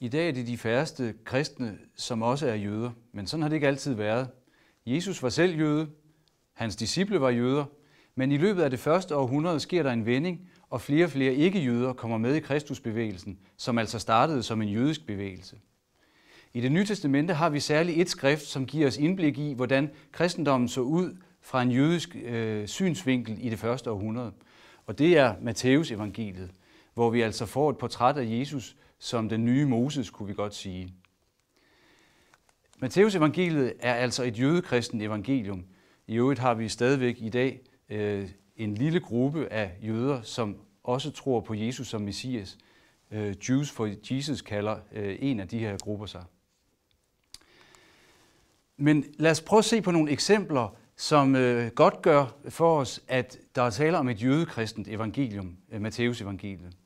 I dag er det de færreste kristne, som også er jøder, men sådan har det ikke altid været. Jesus var selv jøde, hans disciple var jøder, men i løbet af det første århundrede sker der en vending, og flere og flere ikke-jøder kommer med i Kristusbevægelsen, som altså startede som en jødisk bevægelse. I det nye testamente har vi særligt et skrift, som giver os indblik i, hvordan kristendommen så ud fra en jødisk øh, synsvinkel i det første århundrede. Og det er Matteus evangeliet, hvor vi altså får et portræt af Jesus, som den nye Moses, kunne vi godt sige. Matteus evangeliet er altså et jødekristent evangelium. I øvrigt har vi stadigvæk i dag øh, en lille gruppe af jøder, som også tror på Jesus som Messias. Øh, Jews for Jesus kalder øh, en af de her grupper sig. Men lad os prøve at se på nogle eksempler, som øh, godt gør for os, at der er tale om et jødekristent evangelium, øh, Matteus evangeliet.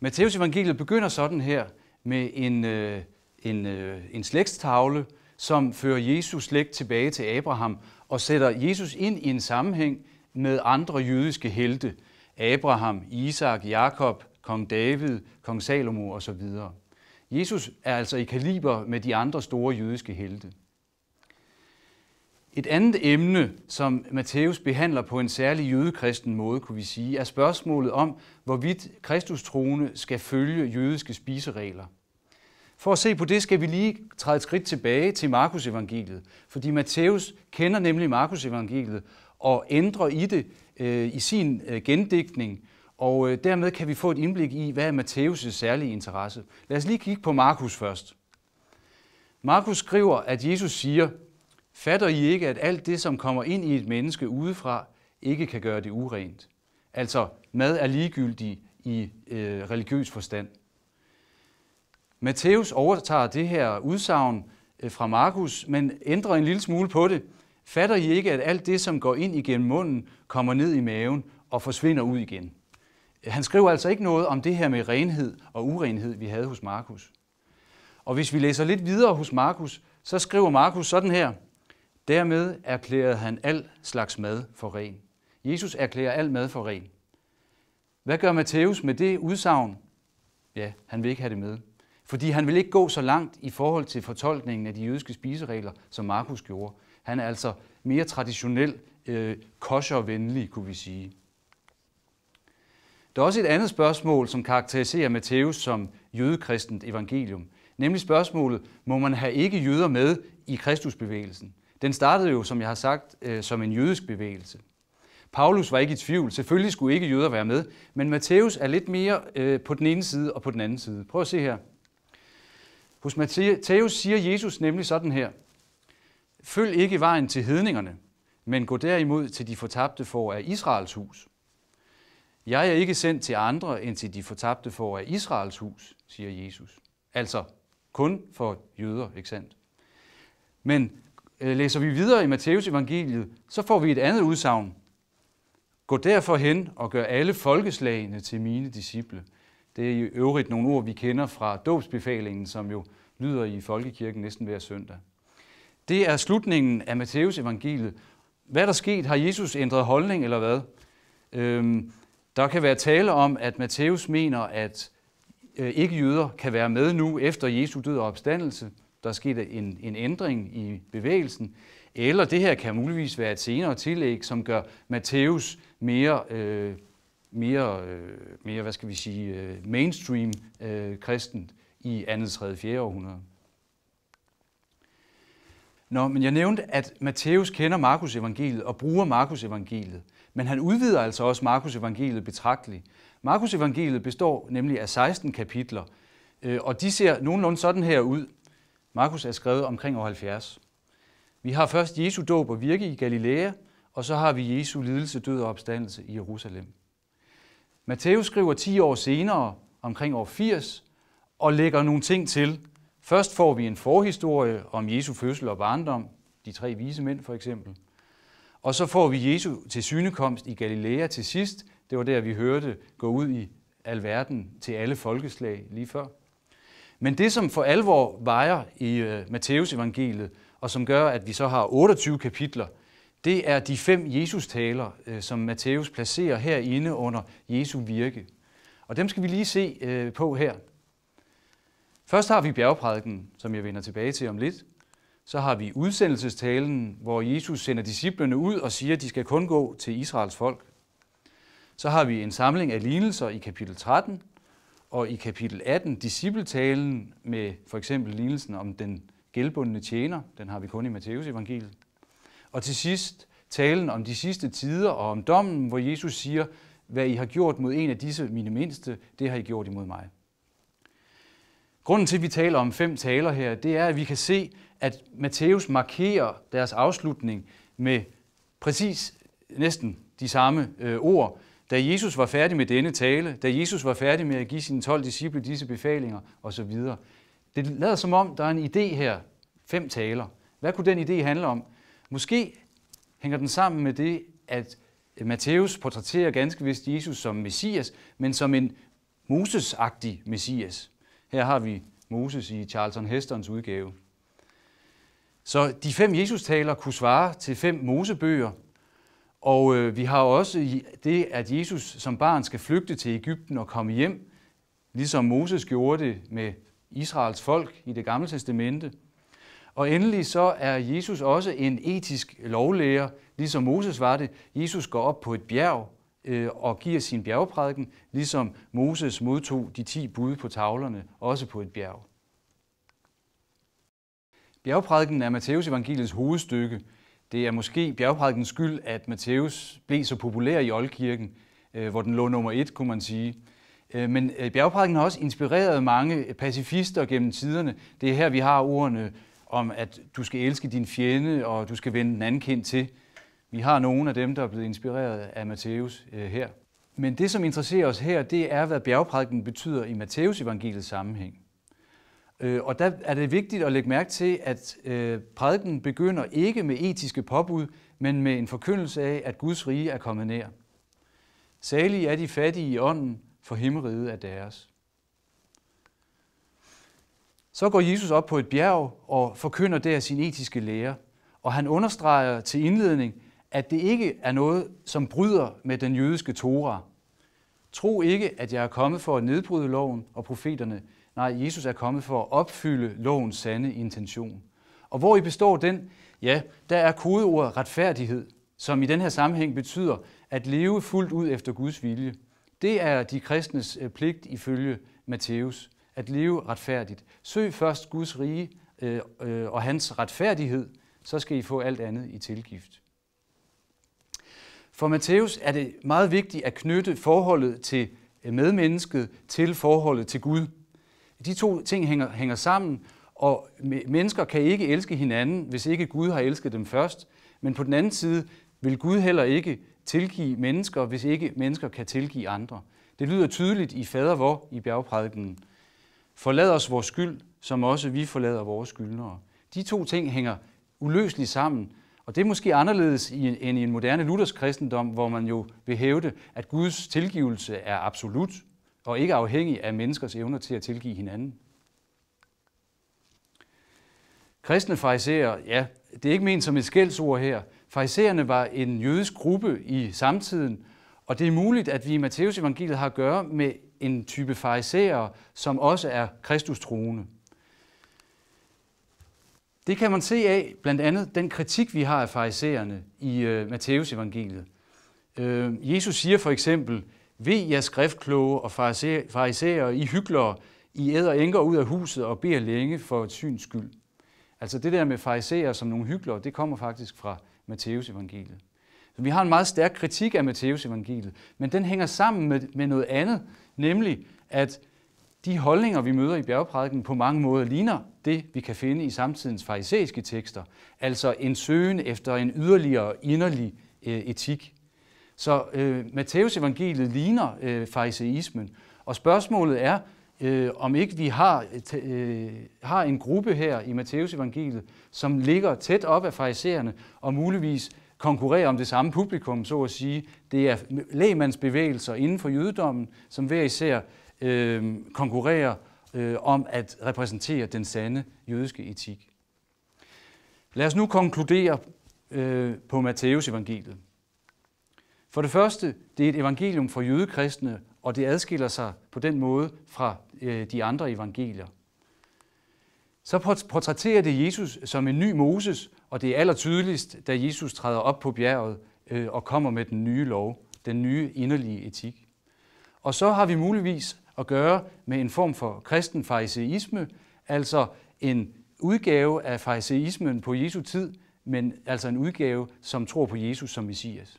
Matteus evangeliet begynder sådan her med en, øh, en, øh, en slægtstavle, som fører Jesus slægt tilbage til Abraham og sætter Jesus ind i en sammenhæng med andre jødiske helte. Abraham, Isak, Jakob, kong David, kong Salomo osv. Jesus er altså i kaliber med de andre store jødiske helte. Et andet emne, som Matthæus behandler på en særlig jødekristen måde, kunne vi sige, er spørgsmålet om, hvorvidt kristustroende skal følge jødiske spiseregler. For at se på det, skal vi lige træde et skridt tilbage til Markus evangeliet, fordi Matthæus kender nemlig Markus evangeliet og ændrer i det øh, i sin øh, gendigtning, og øh, dermed kan vi få et indblik i, hvad er Matthæus' særlige interesse. Lad os lige kigge på Markus først. Markus skriver, at Jesus siger, Fatter I ikke, at alt det, som kommer ind i et menneske udefra, ikke kan gøre det urent? Altså, mad er ligegyldig i øh, religiøs forstand. Matthæus overtager det her udsagn øh, fra Markus, men ændrer en lille smule på det. Fatter I ikke, at alt det, som går ind igennem munden, kommer ned i maven og forsvinder ud igen? Han skriver altså ikke noget om det her med renhed og urenhed, vi havde hos Markus. Og hvis vi læser lidt videre hos Markus, så skriver Markus sådan her – Dermed erklærede han al slags mad for ren. Jesus erklærer al mad for ren. Hvad gør Matthæus med det udsagn? Ja, han vil ikke have det med. Fordi han vil ikke gå så langt i forhold til fortolkningen af de jødiske spiseregler, som Markus gjorde. Han er altså mere traditionel, øh, koshervenlig, kunne vi sige. Der er også et andet spørgsmål, som karakteriserer Matthæus som jødekristent evangelium, nemlig spørgsmålet, må man have ikke jøder med i Kristusbevægelsen? Den startede jo, som jeg har sagt, øh, som en jødisk bevægelse. Paulus var ikke i tvivl. Selvfølgelig skulle ikke jøder være med, men Matthæus er lidt mere øh, på den ene side og på den anden side. Prøv at se her. Hos Matthæus siger Jesus nemlig sådan her. Følg ikke vejen til hedningerne, men gå derimod til de fortabte for af Israels hus. Jeg er ikke sendt til andre end til de fortabte for af Israels hus, siger Jesus. Altså kun for jøder, ikke sandt? Men Øh, læser vi videre i Matteus evangeliet, så får vi et andet udsagn. Gå derfor hen og gør alle folkeslagene til mine disciple. Det er i øvrigt nogle ord, vi kender fra dåbsbefalingen, som jo lyder i folkekirken næsten hver søndag. Det er slutningen af Matteus evangeliet. Hvad er der sket? Har Jesus ændret holdning eller hvad? Øhm, der kan være tale om, at Matteus mener, at øh, ikke-jøder kan være med nu efter Jesu død og opstandelse – der er sket en, en ændring i bevægelsen, eller det her kan muligvis være et senere tillæg, som gør Matthæus mere, øh, mere, øh, mere hvad skal vi sige, øh, mainstream øh, kristen i 2. 3. 4. århundrede. Nå, men jeg nævnte, at Matthæus kender Markus evangeliet og bruger Markus evangeliet. Men han udvider altså også Markus evangeliet betragteligt. Markus evangeliet består nemlig af 16 kapitler, øh, og de ser nogenlunde sådan her ud. Markus er skrevet omkring år 70. Vi har først Jesu dåb og virke i Galilea, og så har vi Jesu lidelse, død og opstandelse i Jerusalem. Matthæus skriver 10 år senere, omkring år 80, og lægger nogle ting til. Først får vi en forhistorie om Jesu fødsel og barndom, de tre vise mænd for eksempel. Og så får vi Jesu til synekomst i Galilea til sidst. Det var der, vi hørte gå ud i alverden til alle folkeslag lige før. Men det, som for alvor vejer i øh, Matteus evangeliet, og som gør, at vi så har 28 kapitler, det er de fem Jesus-taler, øh, som Matteus placerer herinde under Jesu virke. Og dem skal vi lige se øh, på her. Først har vi bjergprædiken, som jeg vender tilbage til om lidt. Så har vi udsendelsestalen, hvor Jesus sender disciplene ud og siger, at de skal kun gå til Israels folk. Så har vi en samling af lignelser i kapitel 13, og i kapitel 18, discipletalen med for eksempel lignelsen om den gældbundne tjener, den har vi kun i Matteus evangeliet. Og til sidst talen om de sidste tider og om dommen, hvor Jesus siger, hvad I har gjort mod en af disse mine mindste, det har I gjort imod mig. Grunden til, at vi taler om fem taler her, det er, at vi kan se, at Matthæus markerer deres afslutning med præcis næsten de samme øh, ord, da Jesus var færdig med denne tale, da Jesus var færdig med at give sine 12 disciple disse befalinger osv., det lader som om, der er en idé her. Fem taler. Hvad kunne den idé handle om? Måske hænger den sammen med det, at Matthæus portrætterer ganske vist Jesus som messias, men som en moses messias. Her har vi Moses i Charlton Hestons udgave. Så de fem Jesus-taler kunne svare til fem Mosebøger, og øh, vi har også det, at Jesus som barn skal flygte til Ægypten og komme hjem, ligesom Moses gjorde det med Israels folk i det gamle testamente. Og endelig så er Jesus også en etisk lovlærer, ligesom Moses var det. Jesus går op på et bjerg øh, og giver sin bjergprædiken, ligesom Moses modtog de ti bud på tavlerne, også på et bjerg. Bjergprædiken er Matteus evangeliets hovedstykke, det er måske bjergprædikens skyld, at Matthæus blev så populær i Oldkirken, øh, hvor den lå nummer et, kunne man sige. Øh, men øh, bjergprædiken har også inspireret mange pacifister gennem tiderne. Det er her, vi har ordene om, at du skal elske din fjende, og du skal vende den anden kind til. Vi har nogle af dem, der er blevet inspireret af Matthæus her. Men det, som interesserer os her, det er, hvad bjergprædiken betyder i Matthæus evangeliets sammenhæng. Øh, og der er det vigtigt at lægge mærke til, at øh, prædiken begynder ikke med etiske påbud, men med en forkyndelse af, at Guds rige er kommet nær. Salige er de fattige i ånden, for himmeriget er deres. Så går Jesus op på et bjerg og forkynder der sin etiske lære, og han understreger til indledning, at det ikke er noget, som bryder med den jødiske Torah, Tro ikke, at jeg er kommet for at nedbryde loven og profeterne. Nej, Jesus er kommet for at opfylde lovens sande intention. Og hvor I består den? Ja, der er kodeordet retfærdighed, som i den her sammenhæng betyder at leve fuldt ud efter Guds vilje. Det er de kristnes øh, pligt ifølge Matthæus, at leve retfærdigt. Søg først Guds rige øh, øh, og hans retfærdighed, så skal I få alt andet i tilgift. For Matthæus er det meget vigtigt at knytte forholdet til øh, medmennesket til forholdet til Gud. De to ting hænger, hænger sammen, og mennesker kan ikke elske hinanden, hvis ikke Gud har elsket dem først. Men på den anden side vil Gud heller ikke tilgive mennesker, hvis ikke mennesker kan tilgive andre. Det lyder tydeligt i Fader vor i bjergprædikenen. Forlad os vores skyld, som også vi forlader vores skyldnere. De to ting hænger uløseligt sammen, og det er måske anderledes end i en moderne luthersk kristendom, hvor man jo vil hævde, at Guds tilgivelse er absolut og ikke afhængig af menneskers evner til at tilgive hinanden. Kristne farisæer, ja, det er ikke ment som et skældsord her. Farisæerne var en jødisk gruppe i samtiden, og det er muligt, at vi i Matteus evangeliet har at gøre med en type farisæere, som også er kristustroende. Det kan man se af blandt andet den kritik, vi har af farisæerne i øh, Matteus evangeliet. Øh, Jesus siger for eksempel, ved jer skriftkloge og farisæer, I hyggelere, I æder enker ud af huset og beder længe for et syns skyld. Altså det der med farisæer som nogle hyggelere, det kommer faktisk fra Matteus evangeliet. Så vi har en meget stærk kritik af Matteus evangeliet, men den hænger sammen med, med noget andet, nemlig at de holdninger, vi møder i bjergprædiken, på mange måder ligner det, vi kan finde i samtidens farisæiske tekster, altså en søgen efter en yderligere inderlig øh, etik. Så øh, Matteus evangeliet ligner øh, fariseismen, og spørgsmålet er, øh, om ikke vi har, øh, har en gruppe her i Matteus evangeliet, som ligger tæt op af farisæerne og muligvis konkurrerer om det samme publikum, så at sige. Det er lægmandsbevægelser inden for jødedommen, som hver især øh, konkurrerer øh, om at repræsentere den sande jødiske etik. Lad os nu konkludere øh, på Matteus evangeliet. For det første, det er et evangelium for jødekristne, og det adskiller sig på den måde fra øh, de andre evangelier. Så portrætterer det Jesus som en ny Moses, og det er allertydeligst, da Jesus træder op på bjerget øh, og kommer med den nye lov, den nye inderlige etik. Og så har vi muligvis at gøre med en form for kristen fariseisme, altså en udgave af fariseismen på Jesu tid, men altså en udgave, som tror på Jesus som Messias.